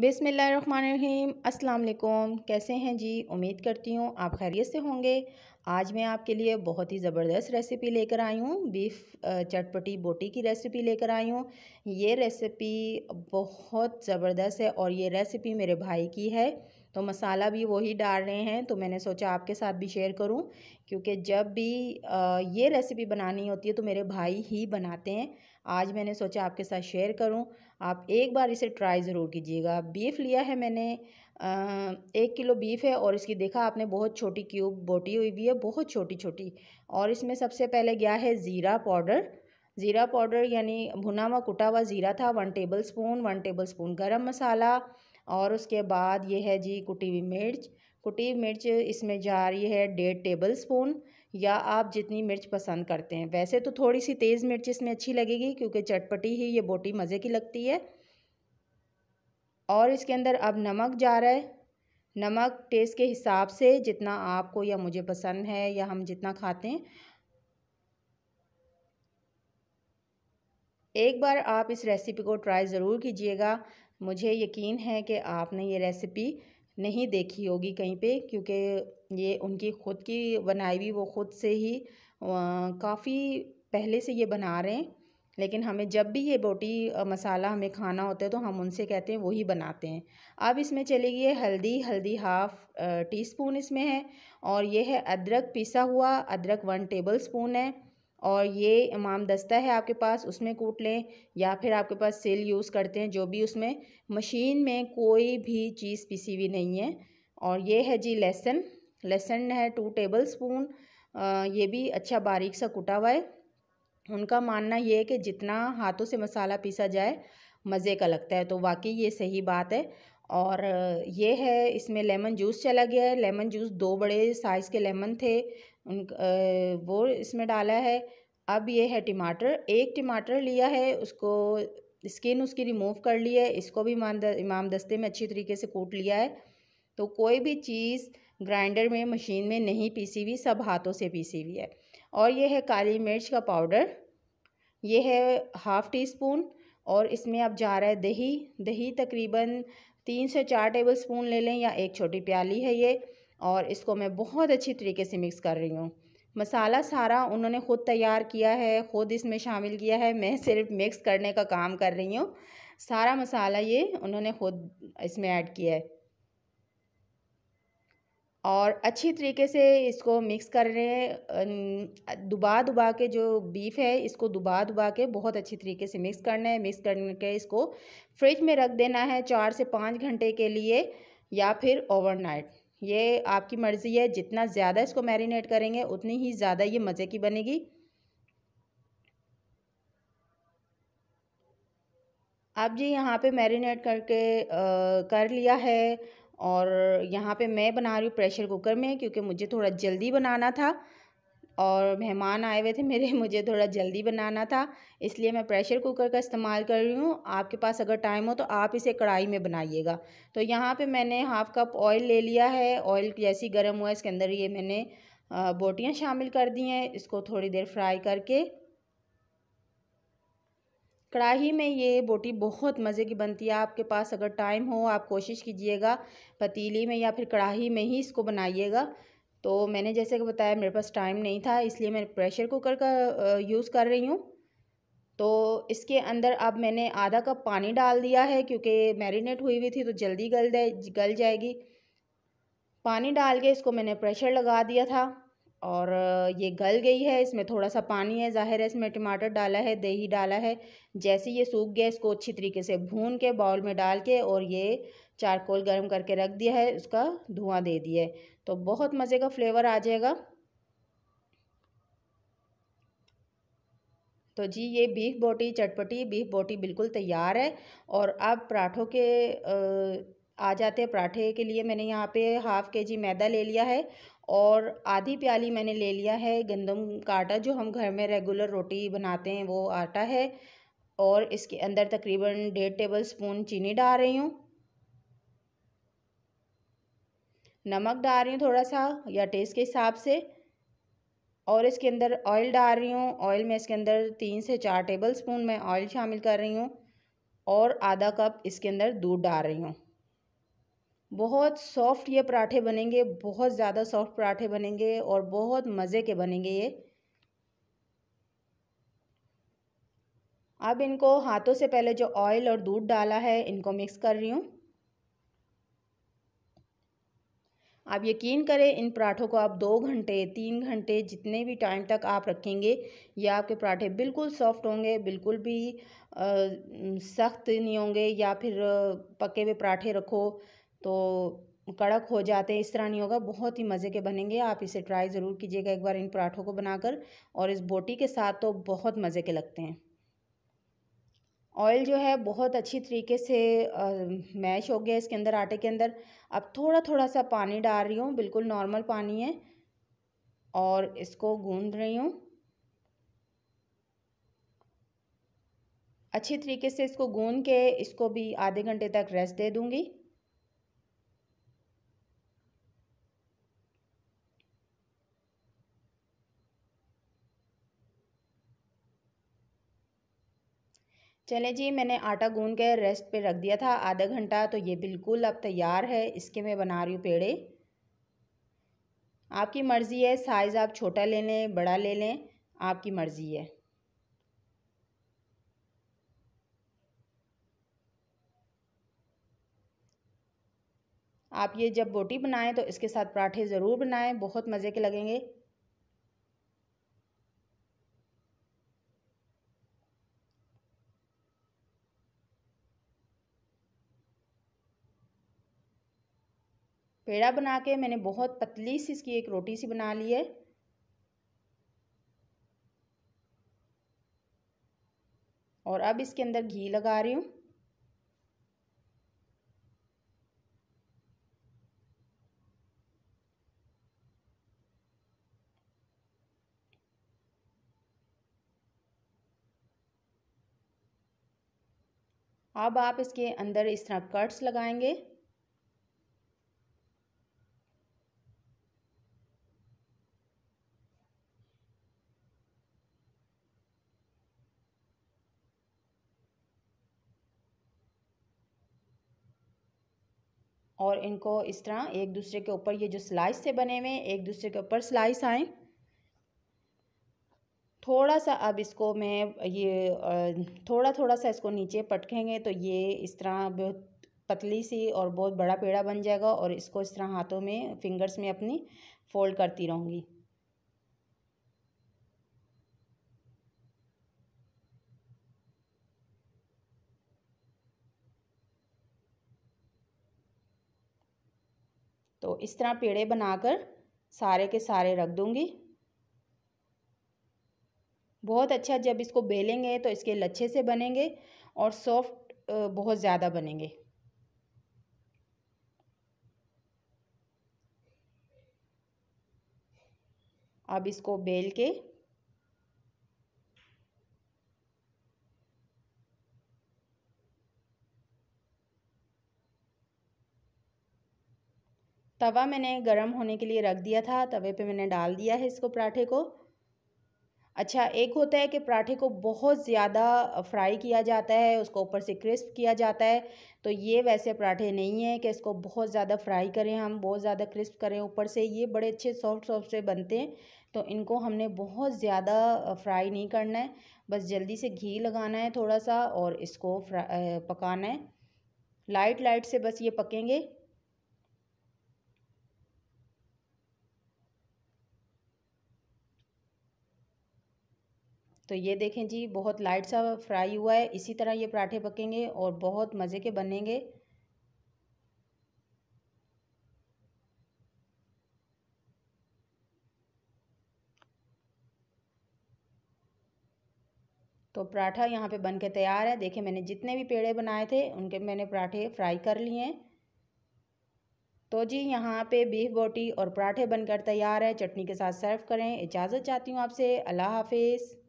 बिसमीम अस्सलाम कैसे हैं जी उम्मीद करती हूँ आप खैरियत से होंगे आज मैं आपके लिए बहुत ही ज़बरदस्त रेसिपी लेकर आई हूँ बीफ चटपटी बोटी की रेसिपी लेकर आई हूँ ये रेसिपी बहुत ज़बरदस्त है और ये रेसिपी मेरे भाई की है तो मसाला भी वही डाल रहे हैं तो मैंने सोचा आपके साथ भी शेयर करूं क्योंकि जब भी ये रेसिपी बनानी होती है तो मेरे भाई ही बनाते हैं आज मैंने सोचा आपके साथ शेयर करूं आप एक बार इसे ट्राई ज़रूर कीजिएगा बीफ लिया है मैंने एक किलो बीफ है और इसकी देखा आपने बहुत छोटी क्यूब बोटी हुई भी है बहुत छोटी छोटी और इसमें सबसे पहले गया है ज़ीरा पाउडर ज़ीरा पाउडर यानी भुना हुआ कुटा हुआ ज़ीरा था one tablespoon one tablespoon गर्म मसाला और उसके बाद ये है जी कुटी हुई मिर्च कुटी हुई मिर्च इसमें जा रही है डेढ़ टेबल स्पून या आप जितनी मिर्च पसंद करते हैं वैसे तो थोड़ी सी तेज़ मिर्च इसमें अच्छी लगेगी क्योंकि चटपटी ही ये बोटी मज़े की लगती है और इसके अंदर अब नमक जा रहा है नमक टेस्ट के हिसाब से जितना आपको या मुझे पसंद है या हम जितना खाते हैं एक बार आप इस रेसिपी को ट्राई ज़रूर कीजिएगा मुझे यकीन है कि आपने ये रेसिपी नहीं देखी होगी कहीं पे क्योंकि ये उनकी ख़ुद की बनाई हुई वो ख़ुद से ही काफ़ी पहले से ये बना रहे हैं लेकिन हमें जब भी ये बोटी मसाला हमें खाना होता है तो हम उनसे कहते हैं वही बनाते हैं अब इसमें चली गई है हल्दी हल्दी हाफ़ टी स्पून इसमें है और ये है अदरक पिसा हुआ अदरक वन टेबल स्पून है और ये इमाम दस्ता है आपके पास उसमें कूट लें या फिर आपके पास सिल यूज़ करते हैं जो भी उसमें मशीन में कोई भी चीज़ पिसी हुई नहीं है और ये है जी लहसुन लहसुन है टू टेबल स्पून ये भी अच्छा बारीक सा कुटा हुआ है उनका मानना ये है कि जितना हाथों से मसाला पीसा जाए मज़े का लगता है तो वाकई ये सही बात है और ये है इसमें लेमन जूस चला गया है लेमन जूस दो बड़े साइज़ के लेमन थे उन वो इसमें डाला है अब ये है टमाटर एक टमाटर लिया है उसको स्किन उसकी रिमूव कर ली है इसको भी इमाम दस्ते में अच्छी तरीके से कूट लिया है तो कोई भी चीज़ ग्राइंडर में मशीन में नहीं पीसी हुई सब हाथों से पीसी हुई है और ये है काली मिर्च का पाउडर ये है हाफ़ टी स्पून और इसमें अब जा रहा है दही दही तकरीबन तीन से चार टेबल स्पून ले लें या एक छोटी प्याली है ये और इसको मैं बहुत अच्छी तरीके से मिक्स कर रही हूँ मसाला सारा उन्होंने ख़ुद तैयार किया है ख़ुद इसमें शामिल किया है मैं सिर्फ मिक्स करने का काम कर रही हूँ सारा मसाला ये उन्होंने ख़ुद इसमें ऐड किया है और अच्छी तरीके से इसको मिक्स कर रहे हैं दुबा दुबा के जो बीफ है इसको दुबा दुबा के बहुत अच्छी तरीके से मिक्स करना है मिक्स करके इसको फ्रिज में रख देना है चार से पाँच घंटे के लिए या फिर ओवरनाइट ये आपकी मर्ज़ी है जितना ज़्यादा इसको मैरिनेट करेंगे उतनी ही ज़्यादा ये मज़े की बनेगी अब जी यहाँ पे मैरिनेट करके आ, कर लिया है और यहाँ पे मैं बना रही हूँ प्रेशर कुकर में क्योंकि मुझे थोड़ा जल्दी बनाना था और मेहमान आए हुए थे मेरे मुझे थोड़ा जल्दी बनाना था इसलिए मैं प्रेशर कुकर का इस्तेमाल कर रही हूँ आपके पास अगर टाइम हो तो आप इसे कढ़ाई में बनाइएगा तो यहाँ पे मैंने हाफ़ कप ऑयल ले लिया है ऑयल जैसी गर्म हुआ इसके अंदर ये मैंने बोटियाँ शामिल कर दी हैं इसको थोड़ी देर फ्राई करके कढ़ाई में ये बोटी बहुत मज़े की बनती है आपके पास अगर टाइम हो आप कोशिश कीजिएगा पतीली में या फिर कढ़ाई में ही इसको बनाइएगा तो मैंने जैसे कि बताया मेरे पास टाइम नहीं था इसलिए मैं प्रेशर कुकर का यूज़ कर रही हूँ तो इसके अंदर अब मैंने आधा कप पानी डाल दिया है क्योंकि मैरिनेट हुई हुई थी तो जल्दी गल गल जाएगी पानी डाल के इसको मैंने प्रेशर लगा दिया था और ये गल गई है इसमें थोड़ा सा पानी है ज़ाहिर है इसमें टमाटर डाला है दही डाला है जैसे ये सूख गया इसको अच्छी तरीके से भून के बाउल में डाल के और ये चारकोल गर्म करके रख दिया है उसका धुआं दे दिया है तो बहुत मज़े का फ्लेवर आ जाएगा तो जी ये बीफ बोटी चटपटी बीफ बोटी बिल्कुल तैयार है और आप पराठों के आ, आ जाते हैं पराठे के लिए मैंने यहाँ पे हाफ़ के जी मैदा ले लिया है और आधी प्याली मैंने ले लिया है गंदम का आटा जो हम घर में रेगुलर रोटी बनाते हैं वो आटा है और इसके अंदर तकरीबन डेढ़ टेबल स्पून चीनी डाल रही हूँ नमक डाल रही हूँ थोड़ा सा या टेस्ट के हिसाब से और इसके अंदर ऑयल डाल रही हूँ ऑयल में इसके अंदर तीन से चार टेबल स्पून मैं ऑयल शामिल कर रही हूँ और आधा कप इसके अंदर दूध डाल रही हूँ बहुत सॉफ्ट ये पराठे बनेंगे बहुत ज़्यादा सॉफ्ट पराठे बनेंगे और बहुत मज़े के बनेंगे ये अब इनको हाथों से पहले जो ऑयल और दूध डाला है इनको मिक्स कर रही हूँ आप यकीन करें इन पराठों को आप दो घंटे तीन घंटे जितने भी टाइम तक आप रखेंगे ये आपके पराठे बिल्कुल सॉफ्ट होंगे बिल्कुल भी सख्त नहीं होंगे या फिर पके हुए पराठे रखो तो कड़क हो जाते हैं इस तरह नहीं होगा बहुत ही मज़े के बनेंगे आप इसे ट्राई ज़रूर कीजिएगा एक बार इन पराठों को बनाकर और इस बोटी के साथ तो बहुत मज़े के लगते हैं ऑयल जो है बहुत अच्छी तरीके से मैश हो गया इसके अंदर आटे के अंदर अब थोड़ा थोड़ा सा पानी डाल रही हूँ बिल्कुल नॉर्मल पानी है और इसको गूंद रही हूँ अच्छी तरीके से इसको गूंद के इसको भी आधे घंटे तक रेस्ट दे दूँगी चले जी मैंने आटा गून के रेस्ट पे रख दिया था आधा घंटा तो ये बिल्कुल अब तैयार है इसके मैं बना रही हूँ पेड़े आपकी मर्ज़ी है साइज़ आप छोटा ले लें बड़ा ले लें आपकी मर्ज़ी है आप ये जब बोटी बनाएं तो इसके साथ पराठे ज़रूर बनाएं बहुत मज़े के लगेंगे पेड़ा बना के मैंने बहुत पतली सी इसकी एक रोटी सी बना ली है और अब इसके अंदर घी लगा रही हूँ अब आप इसके अंदर इस तरह कट्स लगाएंगे और इनको इस तरह एक दूसरे के ऊपर ये जो स्लाइस से बने हुए एक दूसरे के ऊपर स्लाइस आए थोड़ा सा अब इसको मैं ये थोड़ा थोड़ा सा इसको नीचे पटकेंगे तो ये इस तरह बहुत पतली सी और बहुत बड़ा पेड़ा बन जाएगा और इसको इस तरह हाथों में फिंगर्स में अपनी फ़ोल्ड करती रहूँगी तो इस तरह पेड़े बनाकर सारे के सारे रख दूंगी बहुत अच्छा जब इसको बेलेंगे तो इसके लच्छे से बनेंगे और सॉफ्ट बहुत ज़्यादा बनेंगे अब इसको बेल के तवा मैंने गरम होने के लिए रख दिया था तवे पे मैंने डाल दिया है इसको पराठे को अच्छा एक होता है कि पराठे को बहुत ज़्यादा फ्राई किया जाता है उसको ऊपर से क्रिस्प किया जाता है तो ये वैसे पराठे नहीं है कि इसको बहुत ज़्यादा फ्राई करें हम बहुत ज़्यादा क्रिस्प करें ऊपर से ये बड़े अच्छे सॉफ्ट सॉफ्ट से बनते हैं तो इनको हमने बहुत ज़्यादा फ्राई नहीं करना है बस जल्दी से घी लगाना है थोड़ा सा और इसको पकाना है लाइट लाइट से बस ये पकेंगे तो ये देखें जी बहुत लाइट सा फ्राई हुआ है इसी तरह ये पराठे पकेंगे और बहुत मज़े के बनेंगे तो पराठा यहाँ पे बन के तैयार है देखें मैंने जितने भी पेड़े बनाए थे उनके मैंने पराठे फ्राई कर लिए हैं तो जी यहाँ पे बीफ बोटी और पराठे बनकर तैयार है चटनी के साथ सर्व करें इजाज़त चाहती हूँ आपसे अल्लाह हाफिज़